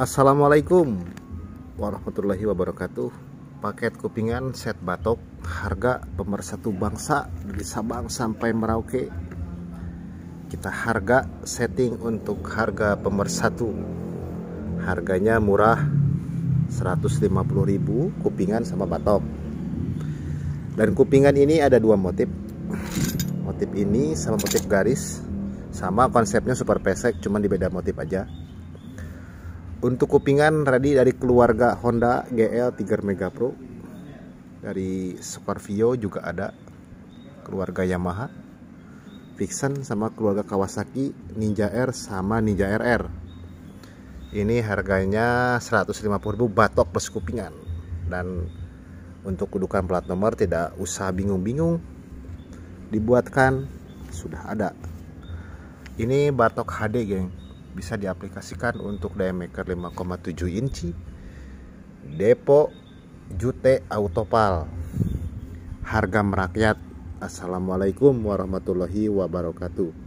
Assalamualaikum warahmatullahi wabarakatuh Paket kupingan set batok Harga pemersatu bangsa Dari Sabang sampai Merauke Kita harga setting untuk harga pemersatu Harganya murah 150.000 kupingan sama batok Dan kupingan ini ada dua motif Motif ini sama motif garis Sama konsepnya super pesek Cuman di beda motif aja untuk kupingan ready dari keluarga Honda GL 3 Mega Pro dari Scorpio juga ada keluarga Yamaha Vixen sama keluarga Kawasaki Ninja R sama Ninja RR ini harganya 150.000 batok plus kupingan dan untuk kedudukan plat nomor tidak usah bingung-bingung dibuatkan sudah ada ini batok HD geng bisa diaplikasikan untuk diameter 5,7 inci depo jute autopal harga merakyat assalamualaikum warahmatullahi wabarakatuh